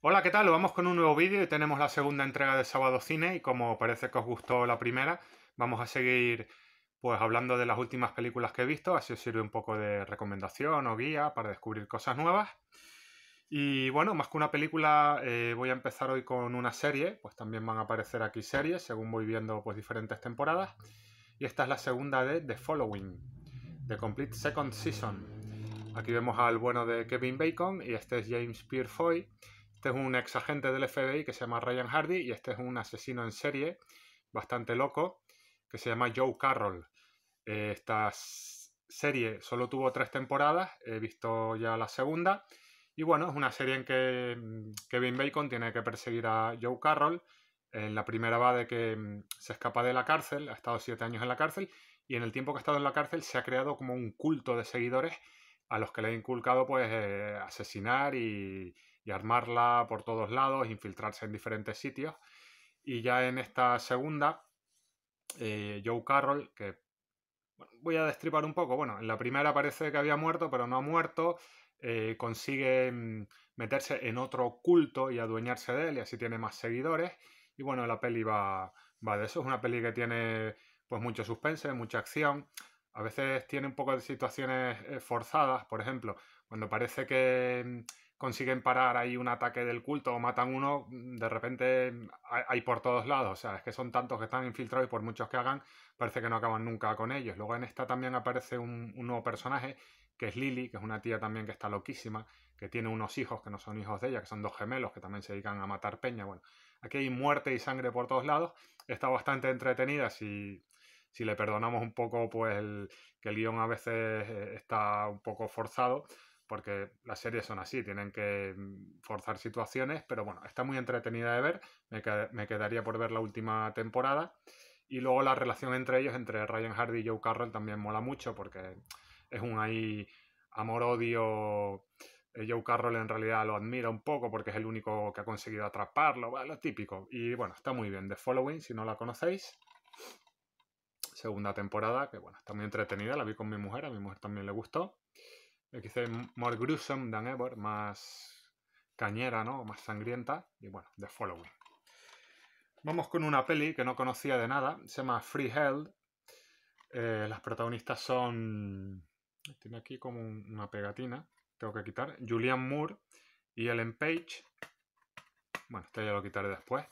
Hola, ¿qué tal? Vamos con un nuevo vídeo y tenemos la segunda entrega de Sábado Cine y como parece que os gustó la primera, vamos a seguir pues hablando de las últimas películas que he visto, así os sirve un poco de recomendación o guía para descubrir cosas nuevas. Y bueno, más que una película, eh, voy a empezar hoy con una serie, pues también van a aparecer aquí series según voy viendo pues diferentes temporadas. Y esta es la segunda de The Following, The Complete Second Season. Aquí vemos al bueno de Kevin Bacon y este es James Foy. Este es un ex agente del FBI que se llama Ryan Hardy y este es un asesino en serie bastante loco que se llama Joe Carroll. esta serie solo tuvo tres temporadas, he visto ya la segunda. Y bueno, es una serie en que mm, Kevin Bacon tiene que perseguir a Joe Carroll. En la primera va de que mm, se escapa de la cárcel, ha estado siete años en la cárcel, y en el tiempo que ha estado en la cárcel se ha creado como un culto de seguidores a los que le ha inculcado pues eh, asesinar y, y armarla por todos lados, infiltrarse en diferentes sitios. Y ya en esta segunda, eh, Joe Carroll, que voy a destripar un poco, bueno, en la primera parece que había muerto, pero no ha muerto, eh, consigue mm, meterse en otro culto y adueñarse de él, y así tiene más seguidores. Y bueno, la peli va, va de eso, es una peli que tiene pues mucho suspense, mucha acción. A veces tiene un poco de situaciones eh, forzadas, por ejemplo, cuando parece que mm, consiguen parar ahí un ataque del culto o matan uno, mm, de repente hay por todos lados. O sea, es que son tantos que están infiltrados y por muchos que hagan, parece que no acaban nunca con ellos. Luego en esta también aparece un, nuevo personaje, que es Lily, que es una tía también que está loquísima, que tiene unos hijos que no son hijos de ella, que son dos gemelos que también se dedican a matar peña. Bueno, aquí hay muerte y sangre por todos lados. Está bastante entretenida si, si le perdonamos un poco pues el, que el guión a veces eh, está un poco forzado porque las series son así, tienen que mm, forzar situaciones, pero bueno, está muy entretenida de ver, me, quedaría por ver la última temporada. Y luego la relación entre ellos, entre Ryan Hardy y Joe Carroll, también mola mucho porque es un ahí amor-odio. Eh, Joe Carroll en realidad lo admira un poco porque es el único que ha conseguido atraparlo, lo típico. Y bueno, está muy bien. The Following, si no la conocéis. Segunda temporada, que bueno, está muy entretenida, la vi con mi mujer, a mi mujer también le gustó. Aquí es more gruesome than ever, más cañera, ¿no? Más sangrienta, y bueno, de Following. Vamos con una peli que no conocía de nada, se llama Free Held. Eh, las protagonistas son... Tiene aquí como una pegatina, tengo que quitar. Julian Moore y Ellen Page. Bueno, esta ya lo quitaré después.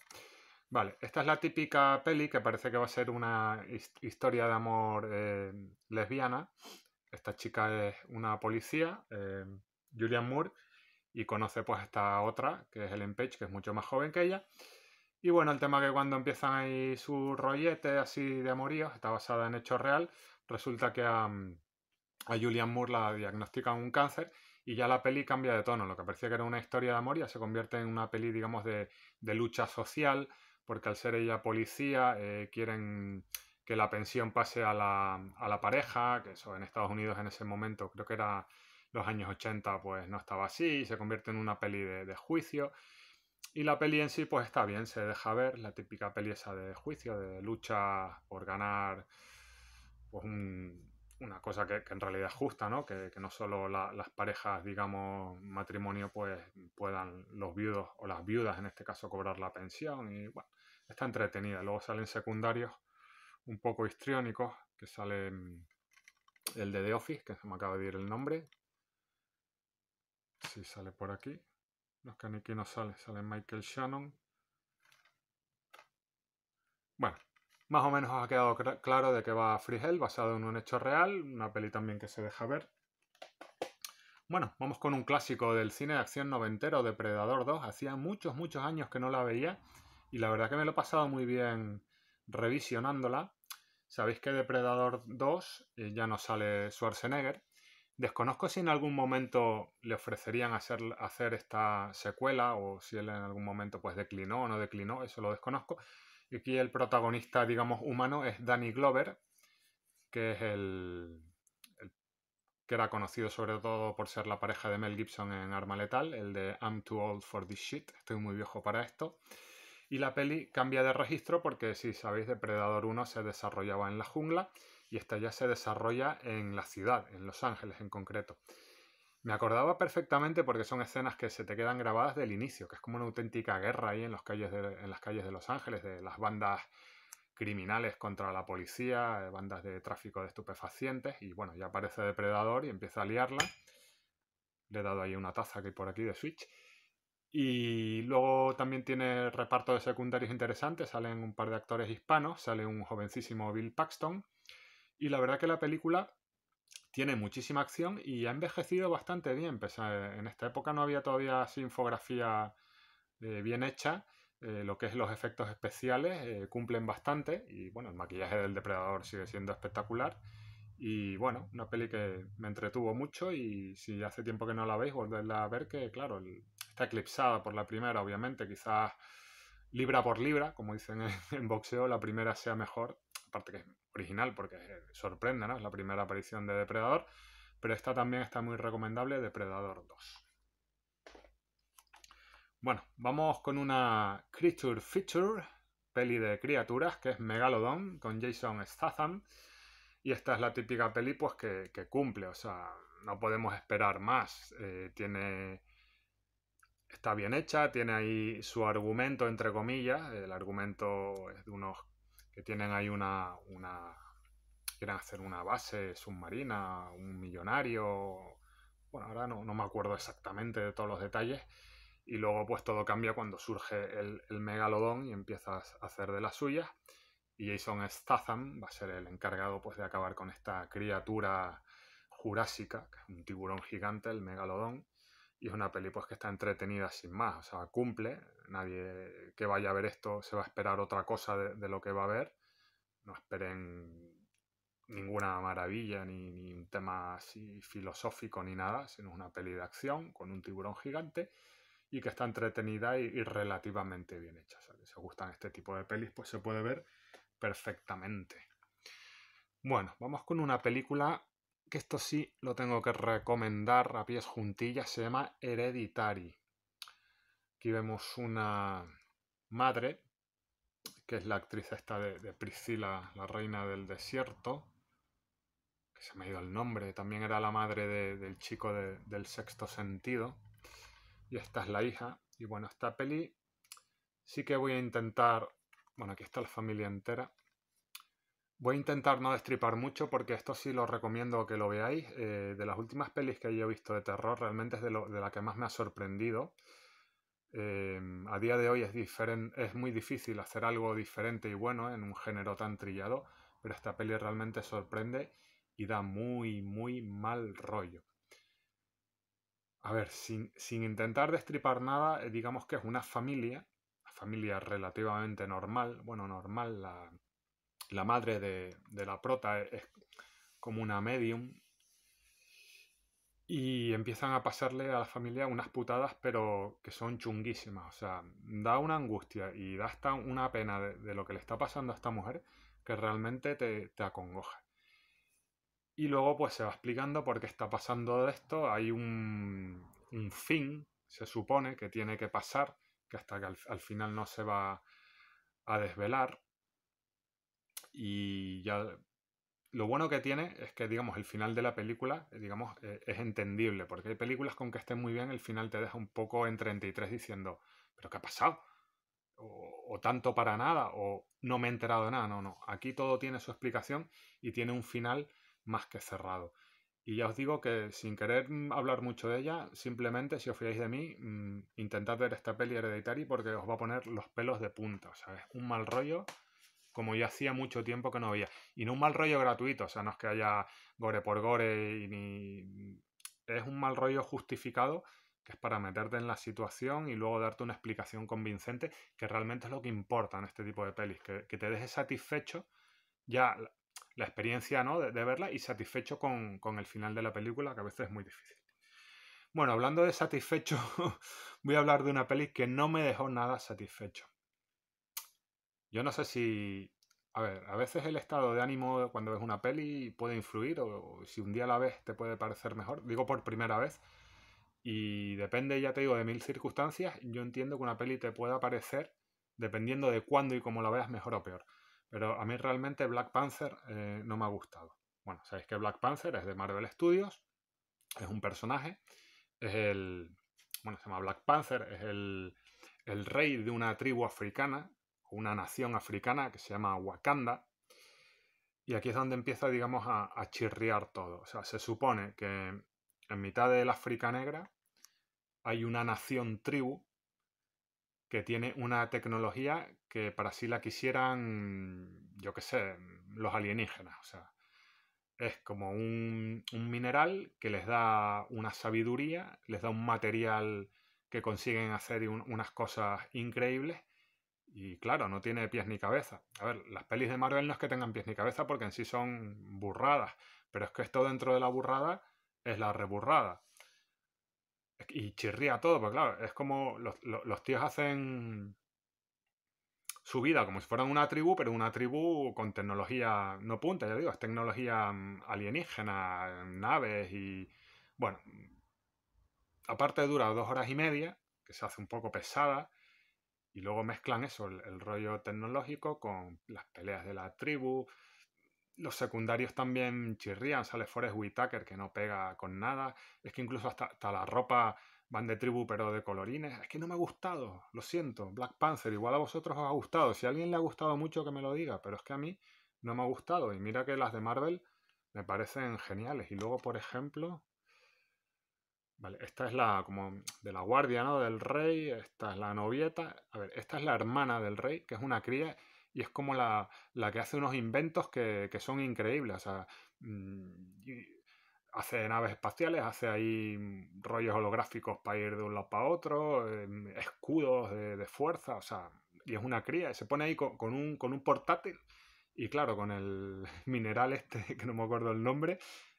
Vale, esta es la típica peli que parece que va a ser una historia de amor eh, lesbiana esta chica es una policía, eh, Julian Moore, y conoce pues a esta otra, que es Ellen Page, que es mucho más joven que ella. Y bueno, el tema que cuando empiezan ahí su rollete así de amoríos, está basada en hechos real, resulta que a, mm, a Julian Moore la diagnostican un cáncer y ya la peli cambia de tono. Lo que parecía que era una historia de amor ya se convierte en una peli, digamos, de, lucha social, porque al ser ella policía eh, quieren que la pensión pase a la, a la pareja, que eso en Estados Unidos en ese momento creo que era los años 80 pues no estaba así, se convierte en una peli de, juicio. Y la peli en sí pues está bien, se deja ver, la típica peli esa de juicio, de lucha por ganar pues una cosa que, en realidad es justa, ¿no? Que, no solo las parejas, digamos, matrimonio pues puedan los viudos o las viudas en este caso cobrar la pensión y bueno, está entretenida. Luego salen secundarios un poco histriónicos, que sale mm, el de The Office, que se me acaba de ir el nombre. Si sale por aquí. Los es que aquí no sale, sale Michael Shannon. Bueno, más o menos os ha quedado claro de que va Free Hell, basado en un hecho real, una peli también que se deja ver. Bueno, vamos con un clásico del cine de acción noventero, Depredador 2. Hacía muchos, muchos años que no la veía y la verdad que me lo he pasado muy bien revisionándola. Sabéis que Depredador 2 eh, ya no sale Schwarzenegger. Desconozco si en algún momento le ofrecerían hacer, esta secuela o si él en algún momento pues declinó o no declinó, eso lo desconozco. Y aquí el protagonista, digamos, humano es Danny Glover, que es el, que era conocido sobre todo por ser la pareja de Mel Gibson en Arma Letal, el de I'm too old for this shit, estoy muy viejo para esto. Y la peli cambia de registro porque, si sabéis, Depredador 1 se desarrollaba en la jungla y esta ya se desarrolla en la ciudad, en Los Ángeles en concreto. Me acordaba perfectamente porque son escenas que se te quedan grabadas del inicio, que es como una auténtica guerra ahí en, calles en las calles de Los Ángeles, de las bandas criminales contra la policía, eh, bandas de tráfico de estupefacientes, y bueno, ya aparece Depredador y empieza a liarla. Le he dado ahí una taza que hay por aquí de Switch. Y luego también tiene reparto de secundarios interesantes, salen un par de actores hispanos, sale un jovencísimo Bill Paxton. Y la verdad que la película tiene muchísima acción y ha envejecido bastante bien. en esta época no había todavía así infografía eh, bien hecha. Eh, lo que es los efectos especiales eh, cumplen bastante. Y bueno, el maquillaje del depredador sigue siendo espectacular. Y bueno, una peli que me entretuvo mucho y si hace tiempo que no la veis, volverla a ver, que claro, el, está eclipsada por la primera, obviamente, quizás libra por libra, como dicen en, boxeo, la primera sea mejor, aparte que es original porque sorprende, ¿no? Es la primera aparición de Depredador, pero esta también está muy recomendable, Depredador 2. Bueno, vamos con una Creature Feature, peli de criaturas, que es Megalodon, con Jason Statham. Y esta es la típica peli pues, que, cumple, o sea, no podemos esperar más. Eh, tiene está bien hecha, tiene ahí su argumento, entre comillas. El argumento es de unos que tienen ahí una, una quieren hacer una base submarina, un millonario. Bueno, ahora no, me acuerdo exactamente de todos los detalles. Y luego, pues todo cambia cuando surge el, megalodón y empiezas a hacer de las suyas. Y Jason Statham va a ser el encargado pues, de acabar con esta criatura jurásica, un tiburón gigante, el megalodón. Y es una peli pues que está entretenida sin más, o sea, cumple, nadie que vaya a ver esto se va a esperar otra cosa de, lo que va a ver, no esperen ninguna maravilla ni, un tema así filosófico ni nada, sino una peli de acción con un tiburón gigante y que está entretenida y, relativamente bien hecha. si os gustan este tipo de pelis, pues se puede ver perfectamente. Bueno, vamos con una película que esto sí lo tengo que recomendar a pies juntillas, se llama Hereditary. Aquí vemos una madre, que es la actriz esta de, Priscila, la reina del desierto, que se me ha ido el nombre, también era la madre del chico del sexto sentido, y esta es la hija, y bueno, esta peli sí que voy a intentar, bueno, aquí está la familia entera, Voy a intentar no destripar mucho porque esto sí lo recomiendo que lo veáis. Eh, de las últimas pelis que yo he visto de terror, realmente es de, lo, la que más me ha sorprendido. Eh, a día de hoy es, es muy difícil hacer algo diferente y bueno en un género tan trillado, pero esta peli realmente sorprende y da muy, muy mal rollo. A ver, sin, sin intentar destripar nada, eh, digamos que es una familia, una familia relativamente normal, bueno, normal, la, la madre de, la prota es, como una medium y empiezan a pasarle a la familia unas putadas, pero que son chunguísimas. O sea, da una angustia y da hasta una pena de, lo que le está pasando a esta mujer que realmente te, te, acongoja. Y luego pues se va explicando por qué está pasando de esto. Hay un, fin, se supone, que tiene que pasar, que hasta que al final no se va a desvelar. Y ya lo bueno que tiene es que, digamos, el final de la película, eh, digamos, eh, es entendible, porque hay películas con que estén muy bien, el final te deja un poco en 33 diciendo, ¿pero qué ha pasado? O, tanto para nada, o no me he enterado de nada, no, no. Aquí todo tiene su explicación y tiene un final más que cerrado. Y ya os digo que sin querer mm, hablar mucho de ella, simplemente si os fijáis de mí, mm, intentad ver esta peli hereditaria porque os va a poner los pelos de punta. O es un mal rollo como ya hacía mucho tiempo que no veía. Y no un mal rollo gratuito, o sea, no es que haya gore por gore y ni... Es un mal rollo justificado que es para meterte en la situación y luego darte una explicación convincente, que realmente es lo que importa en este tipo de pelis, que, te deje satisfecho ya la, experiencia ¿no? de, verla y satisfecho con, con, el final de la película, que a veces es muy difícil. Bueno, hablando de satisfecho, voy a hablar de una peli que no me dejó nada satisfecho. Yo no sé si. A ver, a veces el estado de ánimo cuando ves una peli puede influir, o, si un día la ves te puede parecer mejor, digo por primera vez, y depende, ya te digo, de mil circunstancias, yo entiendo que una peli te pueda parecer, dependiendo de cuándo y cómo la veas, mejor o peor. Pero a mí realmente Black Panther eh, no me ha gustado. Bueno, sabéis que Black Panther es de Marvel Studios, es un personaje, es el. Bueno, se llama Black Panther, es el, el rey de una tribu africana una nación africana que se llama Wakanda. Y aquí es donde empieza, digamos, a, chirriar todo. O sea, se supone que en mitad del África Negra hay una nación tribu que tiene una tecnología que para sí la quisieran, yo qué sé, los alienígenas. O sea, es como un, mineral que les da una sabiduría, les da un material que consiguen hacer unas cosas increíbles y claro, no tiene pies ni cabeza. A ver, las pelis de Marvel no es que tengan pies ni cabeza porque en sí son burradas, pero es que esto dentro de la burrada es la reburrada. Y chirría todo, porque claro, es como los, los tíos hacen su vida como si fueran una tribu, pero una tribu con tecnología no punta, ya digo, es tecnología mm, alienígena, naves y... Bueno, aparte dura dos horas y media, que se hace un poco pesada, y luego mezclan eso, el, rollo tecnológico con las peleas de la tribu. Los secundarios también chirrían, sale Forest Whitaker que no pega con nada. Es que incluso hasta, hasta la ropa van de tribu pero de colorines. Es que no me ha gustado, lo siento. Black Panther, igual a vosotros os ha gustado. Si a alguien le ha gustado mucho que me lo diga, pero es que a mí no me ha gustado. Y mira que las de Marvel me parecen geniales. Y luego, por ejemplo, Vale, esta es la como de la guardia, ¿no? Del rey, esta es la novieta, a ver, esta es la hermana del rey, que es una cría y es como la, que hace unos inventos que, son increíbles, o sea, mm, hace naves espaciales, hace ahí mm, rollos holográficos para ir de un lado para otro, em, escudos de, fuerza, o sea, y es una cría, se pone ahí un, con un portátil y claro, con el mineral este, que no me acuerdo el nombre,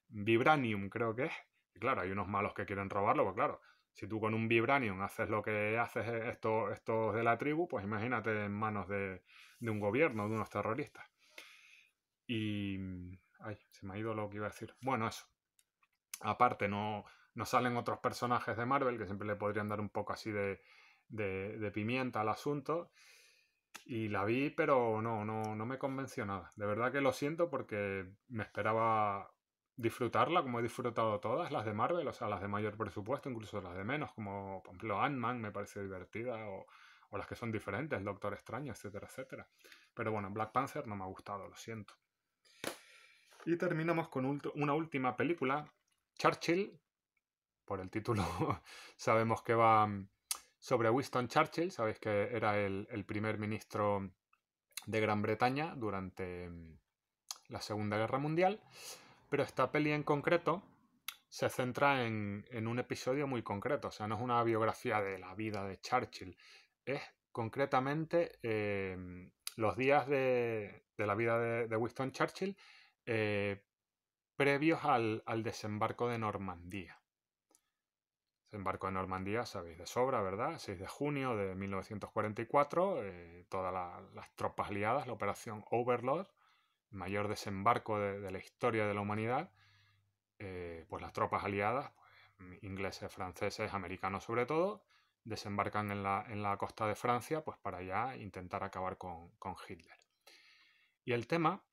vibranium creo que es claro, hay unos malos que quieren robarlo, pues claro, si tú con un Vibranium haces lo que haces eh, estos de la tribu, pues imagínate en manos de, un gobierno, de unos terroristas. Y... Ay, se me ha ido lo que iba a decir. Bueno, eso. Aparte, no, salen otros personajes de Marvel que siempre le podrían dar un poco así de, pimienta al asunto. Y la vi, pero no, no, no me convenció nada. De verdad que lo siento porque me esperaba disfrutarla como he disfrutado todas las de Marvel, o sea, las de mayor presupuesto, incluso las de menos, como por ejemplo Ant-Man me parece divertida, o, las que son diferentes, Doctor Extraño, etcétera, etcétera. Pero bueno, Black Panther no me ha gustado, lo siento. Y terminamos con una última película, Churchill, por el título sabemos que va mm, sobre Winston Churchill, sabéis que era el primer ministro de Gran Bretaña durante mm, la Segunda Guerra Mundial. Pero esta peli en concreto se centra en, un episodio muy concreto, o sea, no es una biografía de la vida de Churchill, es concretamente em, los días de, la vida de, Winston Churchill eh, previos al, desembarco de Normandía. Desembarco de Normandía, sabéis de sobra, ¿verdad? 6 de junio de 1944, eh, todas las tropas aliadas, la operación Overlord, mayor desembarco de, la historia de la humanidad, eh, pues las tropas aliadas, pues, ingleses, franceses, americanos sobre todo, desembarcan en la, costa de Francia pues para ya intentar acabar con, Hitler. Y el tema,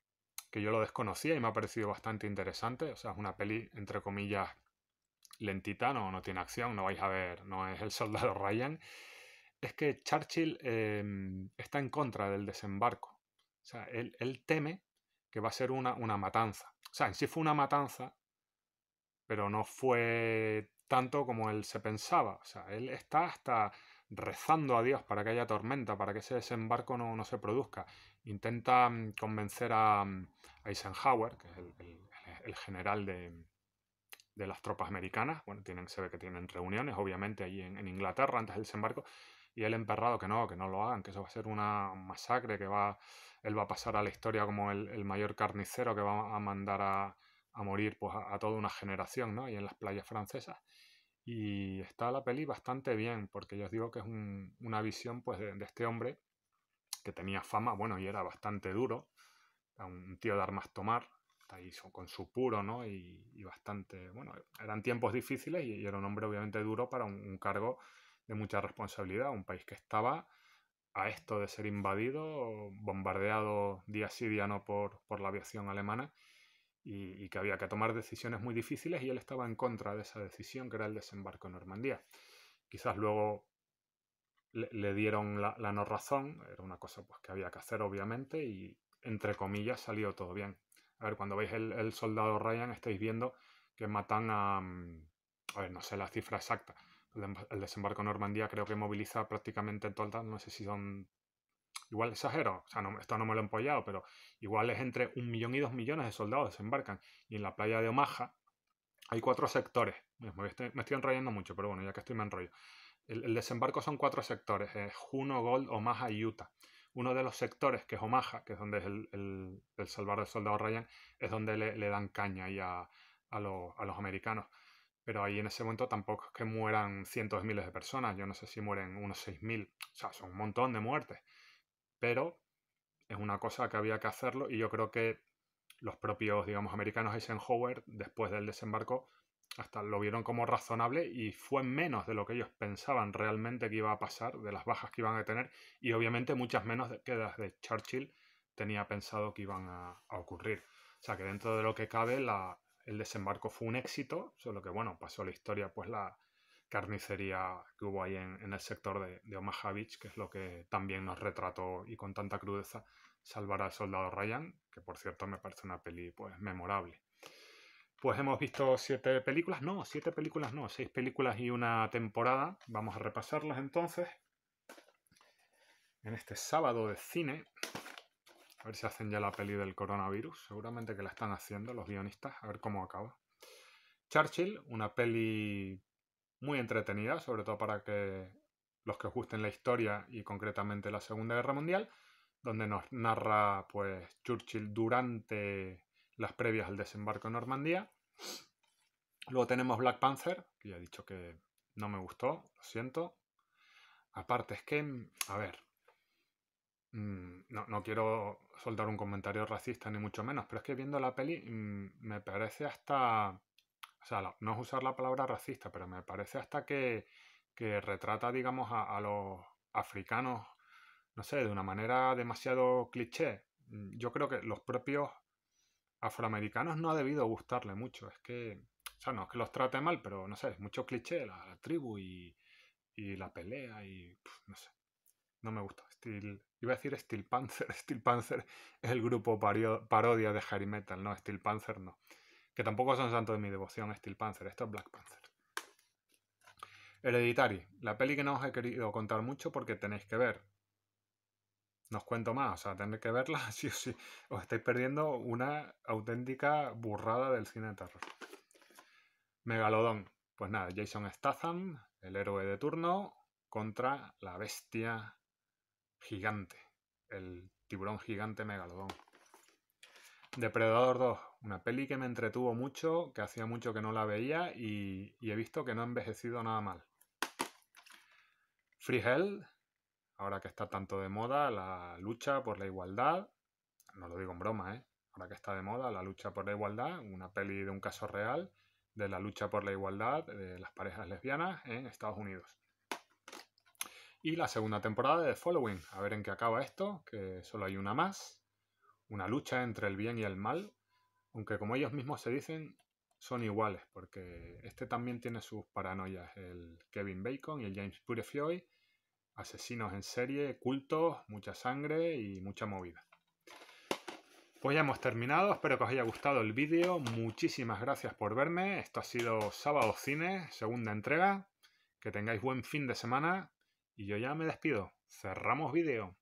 que yo lo desconocía y me ha parecido bastante interesante, o sea, es una peli, entre comillas, lentita, no, tiene acción, no vais a ver, no es el soldado Ryan, es que Churchill eh, está en contra del desembarco. O sea, él teme que va a ser una, una matanza. O sea, en sí fue una matanza, pero no fue tanto como él se pensaba. O sea, él está hasta rezando a Dios para que haya tormenta, para que ese desembarco no, se produzca. Intenta mm, convencer mm, a, Eisenhower, que es el, general mm, de, las tropas americanas. Bueno, tienen, se ve que tienen reuniones, obviamente, ahí en Inglaterra antes del desembarco y el emperrado que no, que no lo hagan, que eso va a ser una masacre, que va, él va a pasar a la historia como el, mayor carnicero que va a mandar a, morir pues, a, toda una generación, ¿no? Y en las playas francesas. Y está la peli bastante bien, porque yo os digo que es una visión pues, de, este hombre que tenía fama, bueno, y era bastante duro, un tío de armas tomar, ahí con su puro, ¿no? Y, bastante, bueno, eran tiempos difíciles y, era un hombre obviamente duro para un cargo de mucha responsabilidad, un país que estaba a esto de ser invadido, bombardeado día sí, día no por, la aviación alemana, y, que había que tomar decisiones muy difíciles, y él estaba en contra de esa decisión, que era el desembarco en Normandía. Quizás luego le, dieron la, no razón, era una cosa pues, que había que hacer, obviamente, y entre comillas salió todo bien. A ver, cuando veis el, el soldado Ryan estáis viendo que matan a... Mm, a ver, no sé la cifra exacta, el desembarco en Normandía creo que moviliza prácticamente en total, no sé si son, igual exagero, o sea, no, esto no me lo he empollado, pero igual es entre un millón y dos millones de soldados desembarcan. Y en la playa de Omaha hay cuatro sectores. Me estoy, me enrollando mucho, pero bueno, ya que estoy me enrollo. El, desembarco son cuatro sectores, eh, Juno, Gold, Omaha y Utah. Uno de los sectores, que es Omaha, que es donde es el, salvar del soldado Ryan, es donde le, dan caña ahí a los americanos pero ahí en ese momento tampoco es que mueran cientos de miles de personas, yo no sé si mueren unos 6.000, o sea, son un montón de muertes, pero es una cosa que había que hacerlo y yo creo que los propios, digamos, americanos Eisenhower, después del desembarco, hasta lo vieron como razonable y fue menos de lo que ellos pensaban realmente que iba a pasar, de las bajas que iban a tener y obviamente muchas menos que las de Churchill tenía pensado que iban a, ocurrir. O sea que dentro de lo que cabe la, el desembarco fue un éxito, solo que bueno, pasó a la historia pues la carnicería que hubo ahí en, el sector de, de, Omaha Beach, que es lo que también nos retrató y con tanta crudeza salvar al soldado Ryan, que por cierto me parece una peli pues memorable. Pues hemos visto siete películas, no, siete películas no, seis películas y una temporada. Vamos a repasarlas entonces. En este sábado de cine a ver si hacen ya la peli del coronavirus. Seguramente que la están haciendo los guionistas. A ver cómo acaba. Churchill, una peli muy entretenida, sobre todo para que los que os gusten la historia y concretamente la Segunda Guerra Mundial, donde nos narra pues Churchill durante las previas al desembarco en Normandía. Luego tenemos Black Panther, que ya he dicho que no me gustó, lo siento. Aparte es que, a ver, mm, no, no quiero soltar un comentario racista ni mucho menos, pero es que viendo la peli mm, me parece hasta, o sea, no es usar la palabra racista, pero me parece hasta que, retrata, digamos, a, los africanos, no sé, de una manera demasiado cliché. Mm, yo creo que los propios afroamericanos no ha debido gustarle mucho, es que, o sea, no es que los trate mal, pero no sé, es mucho cliché, la, tribu y, la pelea y, no sé no me gustó. Steel, iba a decir Steel Panther. Steel Panther es el grupo parodia de Harry Metal, no, Steel Panther no. Que tampoco son santos de mi devoción, Steel Panther, esto es Black Panther. Hereditary, la peli que no os he querido contar mucho porque tenéis que ver. No os cuento más, o sea, tenéis que verla sí o sí. Os estáis perdiendo una auténtica burrada del cine de terror. Megalodón, pues nada, Jason Statham, el héroe de turno, contra la bestia gigante, el tiburón gigante megalodón. Depredador 2, una peli que me entretuvo mucho, que hacía mucho que no la veía y, he visto que no ha envejecido nada mal. Free Hell, ahora que está tanto de moda, la lucha por la igualdad, no lo digo en broma, ¿eh? ahora que está de moda, la lucha por la igualdad, una peli de un caso real de la lucha por la igualdad de las parejas lesbianas en Estados Unidos. Y la segunda temporada de Following. A ver en qué acaba esto, que solo hay una más. Una lucha entre el bien y el mal. Aunque como ellos mismos se dicen, son iguales, porque este también tiene sus paranoias, el Kevin Bacon y el James Purefoy, asesinos en serie, cultos, mucha sangre y mucha movida. Pues ya hemos terminado, espero que os haya gustado el vídeo, muchísimas gracias por verme, esto ha sido Sábado Cine, segunda entrega, que tengáis buen fin de semana y yo ya me despido. Cerramos vídeo.